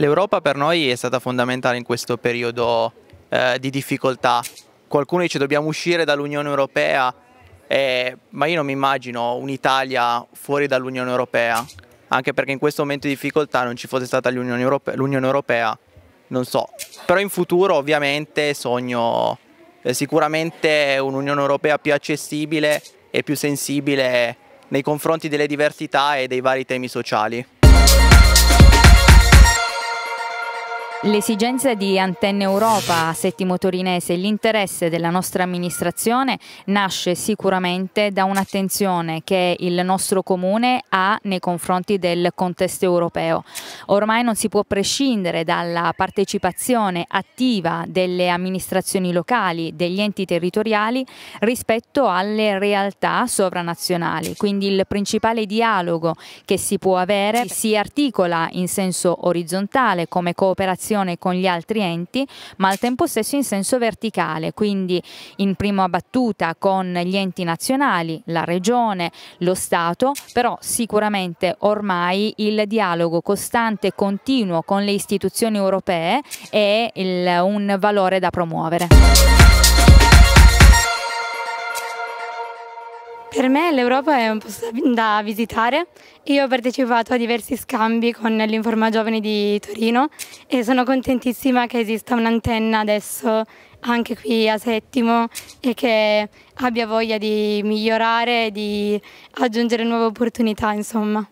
L'Europa per noi è stata fondamentale in questo periodo eh, di difficoltà. Qualcuno dice dobbiamo uscire dall'Unione Europea, eh, ma io non mi immagino un'Italia fuori dall'Unione Europea, anche perché in questo momento di difficoltà non ci fosse stata l'Unione Europea, Europea, non so. Però in futuro ovviamente sogno eh, sicuramente un'Unione Europea più accessibile e più sensibile nei confronti delle diversità e dei vari temi sociali. L'esigenza di Antenne Europa a Settimo Torinese e l'interesse della nostra amministrazione nasce sicuramente da un'attenzione che il nostro comune ha nei confronti del contesto europeo. Ormai non si può prescindere dalla partecipazione attiva delle amministrazioni locali, degli enti territoriali rispetto alle realtà sovranazionali. Quindi il principale dialogo che si può avere si articola in senso orizzontale come cooperazione collaborazione con gli altri enti, ma al tempo stesso in senso verticale, quindi in prima battuta con gli enti nazionali, la Regione, lo Stato, però sicuramente ormai il dialogo costante e continuo con le istituzioni europee è il, un valore da promuovere. Per me l'Europa è un posto da visitare. Io ho partecipato a diversi scambi con l'Informa Giovani di Torino e sono contentissima che esista un'antenna adesso anche qui a Settimo e che abbia voglia di migliorare, e di aggiungere nuove opportunità, insomma.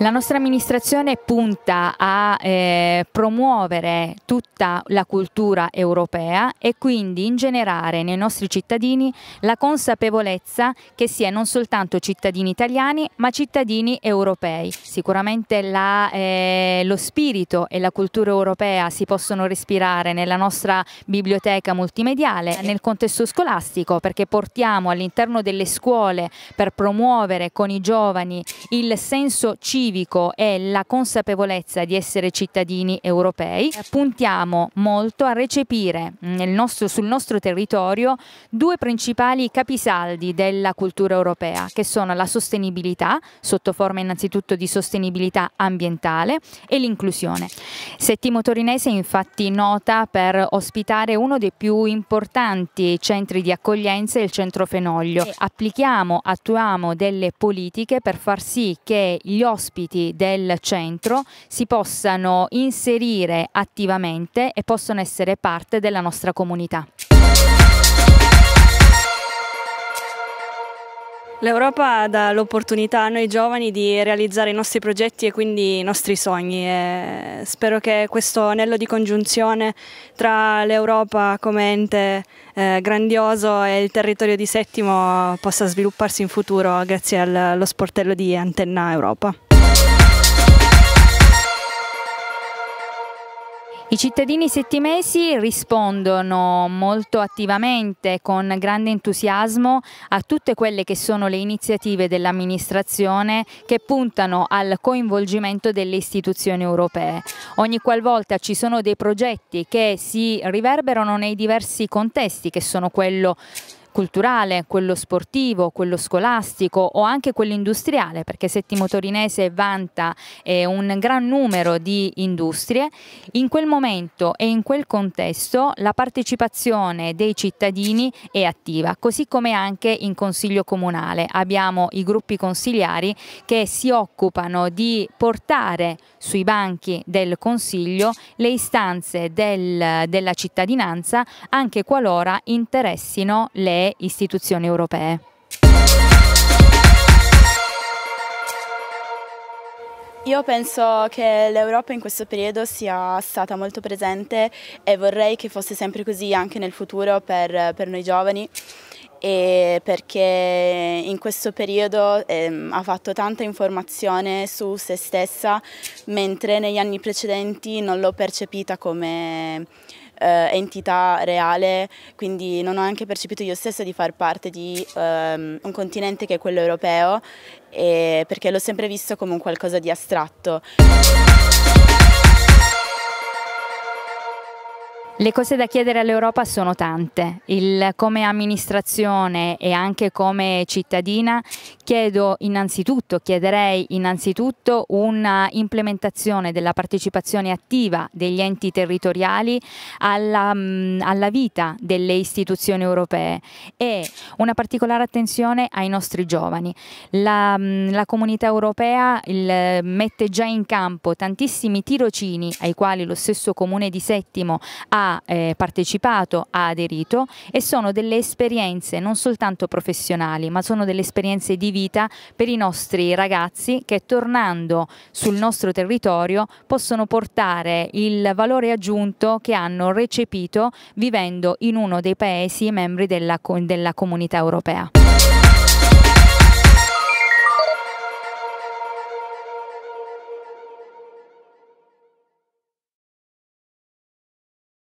La nostra amministrazione punta a eh, promuovere tutta la cultura europea e quindi generare nei nostri cittadini la consapevolezza che si è non soltanto cittadini italiani ma cittadini europei. Sicuramente la, eh, lo spirito e la cultura europea si possono respirare nella nostra biblioteca multimediale, nel contesto scolastico perché portiamo all'interno delle scuole per promuovere con i giovani il senso civico civico è la consapevolezza di essere cittadini europei, puntiamo molto a recepire nostro, sul nostro territorio due principali capisaldi della cultura europea, che sono la sostenibilità, sotto forma innanzitutto di sostenibilità ambientale, e l'inclusione. Settimo Torinese è infatti nota per ospitare uno dei più importanti centri di accoglienza, il centro Fenoglio. applichiamo, attuiamo delle politiche per far sì che gli ospiti compiti del centro si possano inserire attivamente e possano essere parte della nostra comunità. L'Europa dà l'opportunità a noi giovani di realizzare i nostri progetti e quindi i nostri sogni e spero che questo anello di congiunzione tra l'Europa come ente eh, grandioso e il territorio di Settimo possa svilupparsi in futuro grazie allo sportello di Antenna Europa. I cittadini settimesi rispondono molto attivamente, con grande entusiasmo, a tutte quelle che sono le iniziative dell'amministrazione che puntano al coinvolgimento delle istituzioni europee. Ogni qualvolta ci sono dei progetti che si riverberano nei diversi contesti, che sono quello culturale, quello sportivo, quello scolastico o anche quello industriale, perché Settimo Torinese vanta eh, un gran numero di industrie, in quel momento e in quel contesto la partecipazione dei cittadini è attiva, così come anche in Consiglio Comunale. Abbiamo i gruppi consigliari che si occupano di portare sui banchi del Consiglio le istanze del, della cittadinanza anche qualora interessino le istituzioni europee. Io penso che l'Europa in questo periodo sia stata molto presente e vorrei che fosse sempre così anche nel futuro per, per noi giovani e perché in questo periodo ehm, ha fatto tanta informazione su se stessa mentre negli anni precedenti non l'ho percepita come eh, entità reale, quindi non ho anche percepito io stessa di far parte di ehm, un continente che è quello europeo, perché l'ho sempre visto come un qualcosa di astratto. Le cose da chiedere all'Europa sono tante, Il, come amministrazione e anche come cittadina chiedo innanzitutto, chiederei innanzitutto una implementazione della partecipazione attiva degli enti territoriali alla, mm, alla vita delle istituzioni europee e una particolare attenzione ai nostri giovani. La, mm, la comunità europea il, mette già in campo tantissimi tirocini ai quali lo stesso comune di Settimo ha eh, partecipato, ha aderito e sono delle esperienze non soltanto professionali ma sono delle esperienze di vita vita per i nostri ragazzi che tornando sul nostro territorio possono portare il valore aggiunto che hanno recepito vivendo in uno dei paesi membri della, della comunità europea.